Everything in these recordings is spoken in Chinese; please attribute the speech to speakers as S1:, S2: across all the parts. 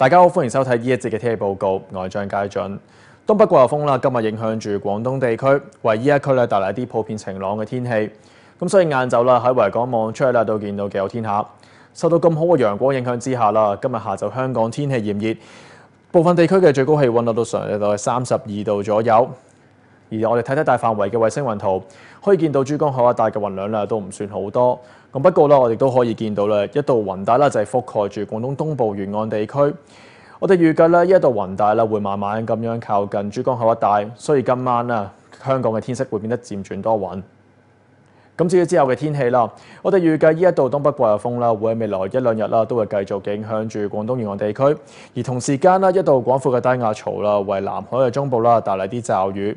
S1: 大家好，欢迎收睇呢一节嘅天气报告。外象佳准，东北季候风啦，今日影响住广东地区，为呢一区咧带嚟一啲普遍晴朗嘅天气。咁所以晏昼啦，喺维港望出去啦，都见到几有天下。受到咁好嘅阳光影响之下啦，今日下昼香港天气炎热，部分地区嘅最高气温落到上日系三十二度左右。而我哋睇睇大範圍嘅衛星雲圖，可以見到珠江口一帶嘅雲量咧都唔算好多。咁不過咧，我哋都可以見到咧，一度雲帶啦就係覆蓋住廣東東部沿岸地區。我哋預計咧，一度雲帶啦會慢慢咁樣靠近珠江口一帶，所以今晚啊，香港嘅天色會變得漸轉多雲。咁至於之後嘅天氣啦，我哋預計依一度東北季熱風啦，會喺未來一兩日啦都會繼續影響住廣東沿岸地區。而同時間啦，一度廣闊嘅低壓槽啦，為南海嘅中部啦帶嚟啲驟雨。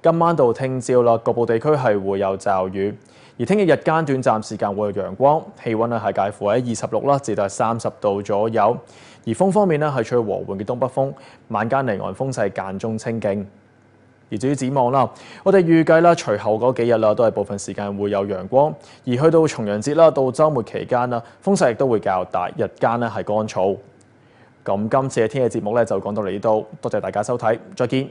S1: 今晚到聽朝啦，局部地區係會有驟雨，而聽日日間短暫時間會有陽光，氣温咧係介乎喺二十六啦至到三十度左右。而風方面咧係吹和緩嘅東北風，晚間離岸風勢間中清勁。而至於展望啦，我哋預計啦隨後嗰幾日啦都係部分時間會有陽光，而去到重陽節啦到週末期間啦風勢亦都會較大，日間咧係乾燥。咁今次嘅天氣節目咧就講到嚟呢度，多謝大家收睇，再見。